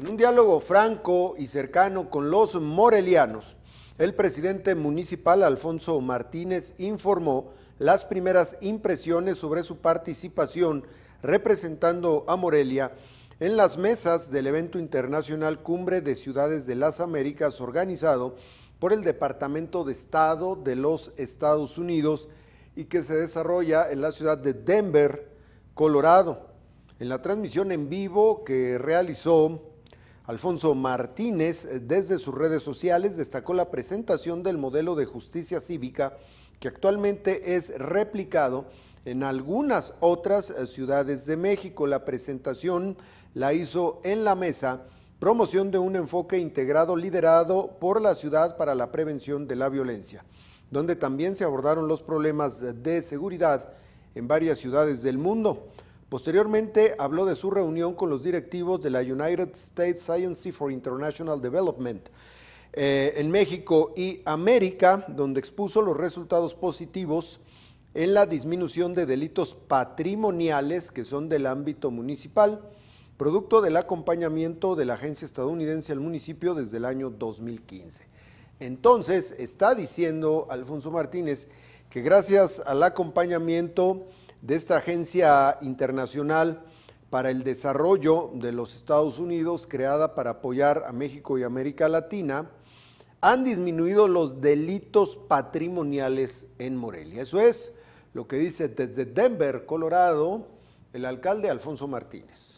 En un diálogo franco y cercano con los morelianos, el presidente municipal Alfonso Martínez informó las primeras impresiones sobre su participación representando a Morelia en las mesas del evento internacional Cumbre de Ciudades de las Américas organizado por el Departamento de Estado de los Estados Unidos y que se desarrolla en la ciudad de Denver, Colorado. En la transmisión en vivo que realizó Alfonso Martínez, eh, desde sus redes sociales, destacó la presentación del modelo de justicia cívica que actualmente es replicado en algunas otras eh, ciudades de México. La presentación la hizo en la mesa promoción de un enfoque integrado liderado por la ciudad para la prevención de la violencia, donde también se abordaron los problemas de seguridad en varias ciudades del mundo. Posteriormente habló de su reunión con los directivos de la United States Agency for International Development eh, en México y América, donde expuso los resultados positivos en la disminución de delitos patrimoniales que son del ámbito municipal, producto del acompañamiento de la agencia estadounidense al municipio desde el año 2015. Entonces, está diciendo Alfonso Martínez que gracias al acompañamiento de esta agencia internacional para el desarrollo de los Estados Unidos, creada para apoyar a México y América Latina, han disminuido los delitos patrimoniales en Morelia. Eso es lo que dice desde Denver, Colorado, el alcalde Alfonso Martínez.